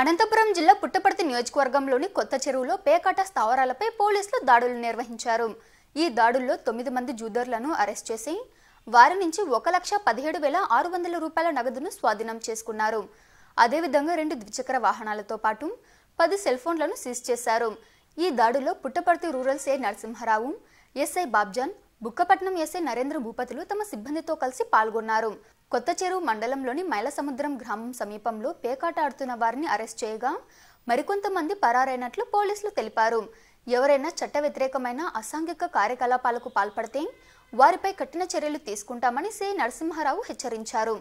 అనంతపురం జిల్లా పుట్టపర్తి నియోజకవర్గంలోని కొత్త చెరువులో పేకాట స్థావరాలపై పోలీసులు దాడులు నిర్వహించారు ఈ దాడుల్లో తొమ్మిది మంది జూదర్లను అరెస్ట్ చేసి వారి నుంచి ఒక లక్ష పదిహేడు వేల ఆరు వందల రూపాయల నగదును స్వాధీనం చేసుకున్నారు అదేవిధంగా రెండు ద్విచక్ర వాహనాలతో పాటు పది సెల్ ఫోన్లను సీజ్ చేశారు ఈ దాడిలో పుట్టపర్తి రూరల్ సే నరసింహారావు ఎస్ఐ బాబ్జాన్ బుక్కపట్నం ఎస్ఐ నరేంద్ర భూపతులు తమ సిబ్బందితో కలిసి పాల్గొన్నారు కొత్త చెరువు మండలంలోని మైలసముద్రం గ్రామం సమీపంలో పేకాట ఆడుతున్న వారిని అరెస్ట్ చేయగా మరికొంతమంది పరారైనట్లు పోలీసులు తెలిపారు ఎవరైనా చట్ట వ్యతిరేకమైన అసాంఘిక కార్యకలాపాలకు పాల్పడితే వారిపై కఠిన చర్యలు తీసుకుంటామని సి నరసింహారావు హెచ్చరించారు